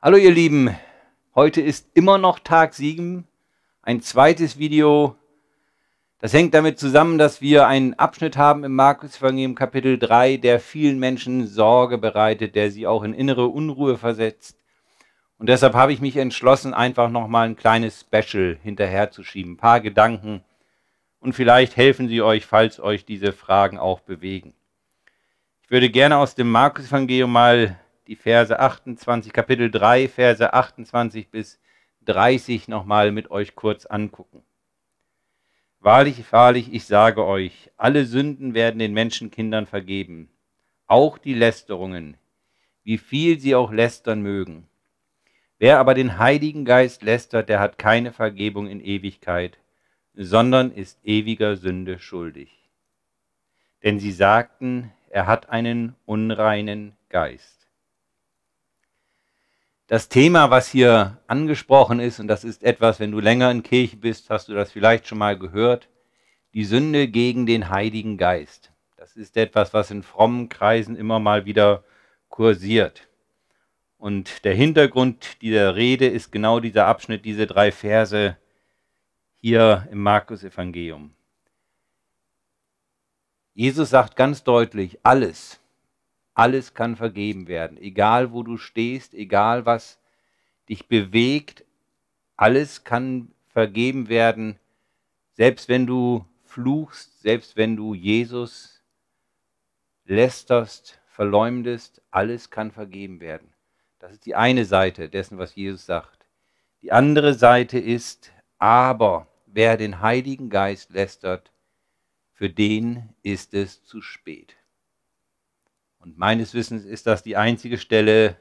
Hallo ihr Lieben, heute ist immer noch Tag 7, ein zweites Video. Das hängt damit zusammen, dass wir einen Abschnitt haben im Markus Evangelium Kapitel 3, der vielen Menschen Sorge bereitet, der sie auch in innere Unruhe versetzt. Und deshalb habe ich mich entschlossen, einfach nochmal ein kleines Special hinterherzuschieben, ein paar Gedanken. Und vielleicht helfen sie euch, falls euch diese Fragen auch bewegen. Ich würde gerne aus dem Markus Evangelium mal die Verse 28, Kapitel 3, Verse 28 bis 30 nochmal mit euch kurz angucken. Wahrlich, wahrlich, ich sage euch, alle Sünden werden den Menschenkindern vergeben, auch die Lästerungen, wie viel sie auch lästern mögen. Wer aber den Heiligen Geist lästert, der hat keine Vergebung in Ewigkeit, sondern ist ewiger Sünde schuldig. Denn sie sagten, er hat einen unreinen Geist das Thema, was hier angesprochen ist, und das ist etwas, wenn du länger in Kirche bist, hast du das vielleicht schon mal gehört, die Sünde gegen den Heiligen Geist. Das ist etwas, was in frommen Kreisen immer mal wieder kursiert. Und der Hintergrund dieser Rede ist genau dieser Abschnitt, diese drei Verse hier im Markus-Evangelium. Jesus sagt ganz deutlich, alles, alles kann vergeben werden, egal wo du stehst, egal was dich bewegt, alles kann vergeben werden, selbst wenn du fluchst, selbst wenn du Jesus lästerst, verleumdest, alles kann vergeben werden. Das ist die eine Seite dessen, was Jesus sagt. Die andere Seite ist, aber wer den Heiligen Geist lästert, für den ist es zu spät. Und meines Wissens ist das die einzige Stelle,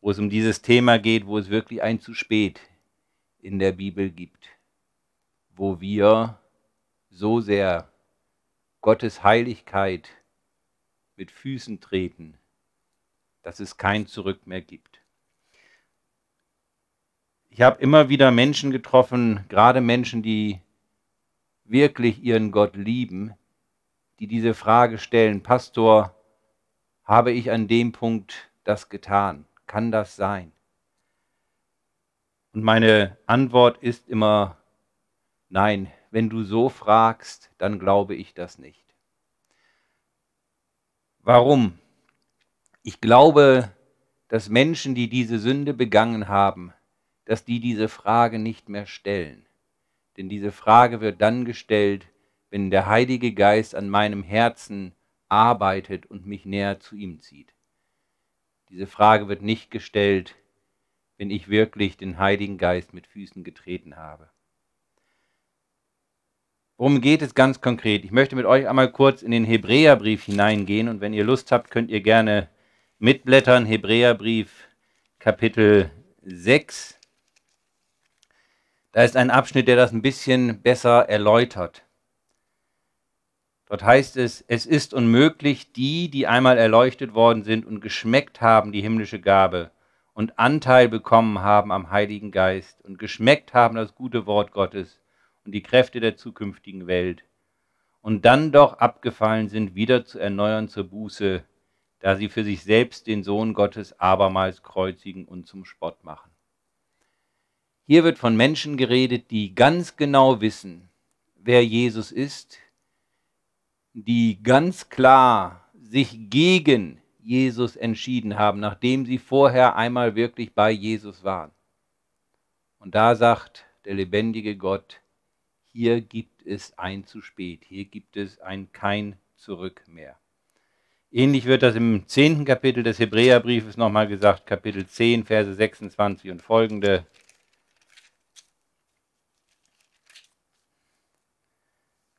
wo es um dieses Thema geht, wo es wirklich ein zu spät in der Bibel gibt, wo wir so sehr Gottes Heiligkeit mit Füßen treten, dass es kein Zurück mehr gibt. Ich habe immer wieder Menschen getroffen, gerade Menschen, die wirklich ihren Gott lieben, die diese Frage stellen, Pastor, habe ich an dem Punkt das getan? Kann das sein? Und meine Antwort ist immer, nein, wenn du so fragst, dann glaube ich das nicht. Warum? Ich glaube, dass Menschen, die diese Sünde begangen haben, dass die diese Frage nicht mehr stellen. Denn diese Frage wird dann gestellt, wenn der Heilige Geist an meinem Herzen arbeitet und mich näher zu ihm zieht. Diese Frage wird nicht gestellt, wenn ich wirklich den Heiligen Geist mit Füßen getreten habe. Worum geht es ganz konkret? Ich möchte mit euch einmal kurz in den Hebräerbrief hineingehen und wenn ihr Lust habt, könnt ihr gerne mitblättern. Hebräerbrief Kapitel 6. Da ist ein Abschnitt, der das ein bisschen besser erläutert. Dort heißt es, es ist unmöglich, die, die einmal erleuchtet worden sind und geschmeckt haben die himmlische Gabe und Anteil bekommen haben am Heiligen Geist und geschmeckt haben das gute Wort Gottes und die Kräfte der zukünftigen Welt und dann doch abgefallen sind, wieder zu erneuern zur Buße, da sie für sich selbst den Sohn Gottes abermals kreuzigen und zum Spott machen. Hier wird von Menschen geredet, die ganz genau wissen, wer Jesus ist, die ganz klar sich gegen Jesus entschieden haben, nachdem sie vorher einmal wirklich bei Jesus waren. Und da sagt der lebendige Gott, hier gibt es ein zu spät, hier gibt es ein kein zurück mehr. Ähnlich wird das im zehnten Kapitel des Hebräerbriefes nochmal gesagt, Kapitel 10, Verse 26 und folgende.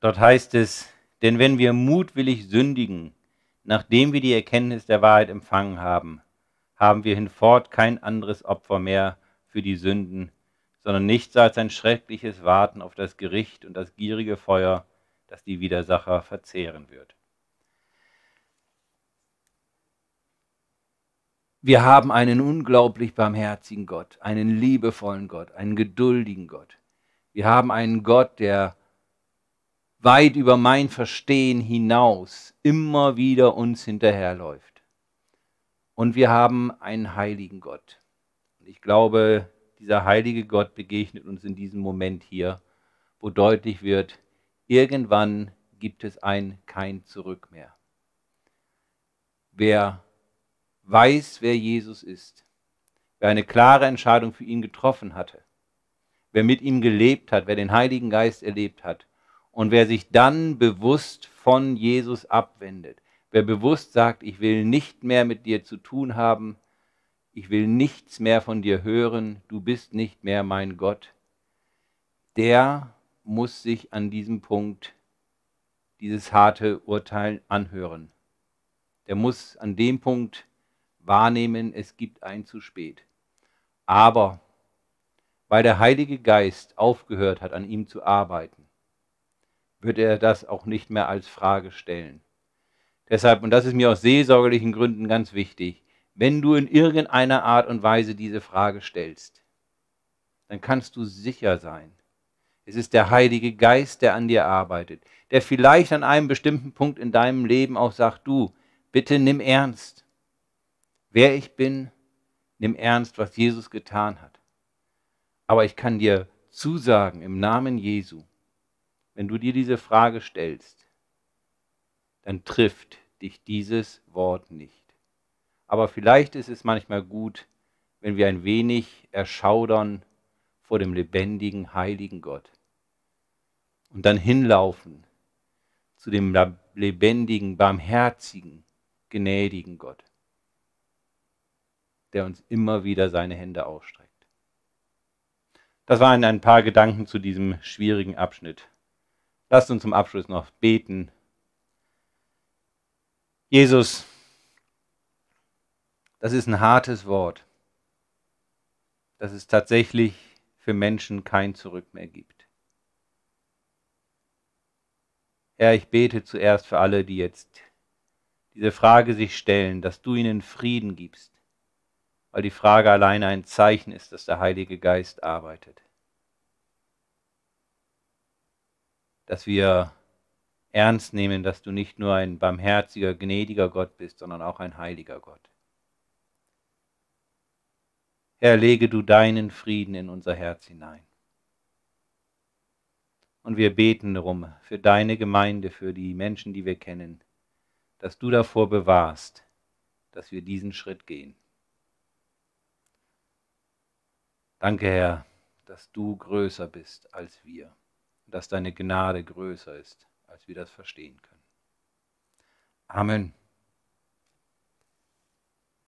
Dort heißt es, denn wenn wir mutwillig sündigen, nachdem wir die Erkenntnis der Wahrheit empfangen haben, haben wir hinfort kein anderes Opfer mehr für die Sünden, sondern nichts als ein schreckliches Warten auf das Gericht und das gierige Feuer, das die Widersacher verzehren wird. Wir haben einen unglaublich barmherzigen Gott, einen liebevollen Gott, einen geduldigen Gott. Wir haben einen Gott, der weit über mein Verstehen hinaus immer wieder uns hinterherläuft. Und wir haben einen heiligen Gott. Und ich glaube, dieser heilige Gott begegnet uns in diesem Moment hier, wo deutlich wird, irgendwann gibt es ein kein Zurück mehr. Wer weiß, wer Jesus ist, wer eine klare Entscheidung für ihn getroffen hatte, wer mit ihm gelebt hat, wer den Heiligen Geist erlebt hat, und wer sich dann bewusst von Jesus abwendet, wer bewusst sagt, ich will nicht mehr mit dir zu tun haben, ich will nichts mehr von dir hören, du bist nicht mehr mein Gott, der muss sich an diesem Punkt dieses harte Urteil anhören. Der muss an dem Punkt wahrnehmen, es gibt ein zu spät. Aber weil der Heilige Geist aufgehört hat, an ihm zu arbeiten, wird er das auch nicht mehr als Frage stellen. Deshalb, und das ist mir aus seelsorgerlichen Gründen ganz wichtig, wenn du in irgendeiner Art und Weise diese Frage stellst, dann kannst du sicher sein. Es ist der Heilige Geist, der an dir arbeitet, der vielleicht an einem bestimmten Punkt in deinem Leben auch sagt, du, bitte nimm ernst, wer ich bin, nimm ernst, was Jesus getan hat. Aber ich kann dir zusagen im Namen Jesu, wenn du dir diese Frage stellst, dann trifft dich dieses Wort nicht. Aber vielleicht ist es manchmal gut, wenn wir ein wenig erschaudern vor dem lebendigen, heiligen Gott und dann hinlaufen zu dem lebendigen, barmherzigen, gnädigen Gott, der uns immer wieder seine Hände ausstreckt. Das waren ein paar Gedanken zu diesem schwierigen Abschnitt. Lasst uns zum Abschluss noch beten. Jesus, das ist ein hartes Wort, dass es tatsächlich für Menschen kein Zurück mehr gibt. Herr, ich bete zuerst für alle, die jetzt diese Frage sich stellen, dass du ihnen Frieden gibst, weil die Frage alleine ein Zeichen ist, dass der Heilige Geist arbeitet. dass wir ernst nehmen, dass du nicht nur ein barmherziger, gnädiger Gott bist, sondern auch ein heiliger Gott. Herr, lege du deinen Frieden in unser Herz hinein. Und wir beten darum für deine Gemeinde, für die Menschen, die wir kennen, dass du davor bewahrst, dass wir diesen Schritt gehen. Danke, Herr, dass du größer bist als wir dass deine Gnade größer ist, als wir das verstehen können. Amen.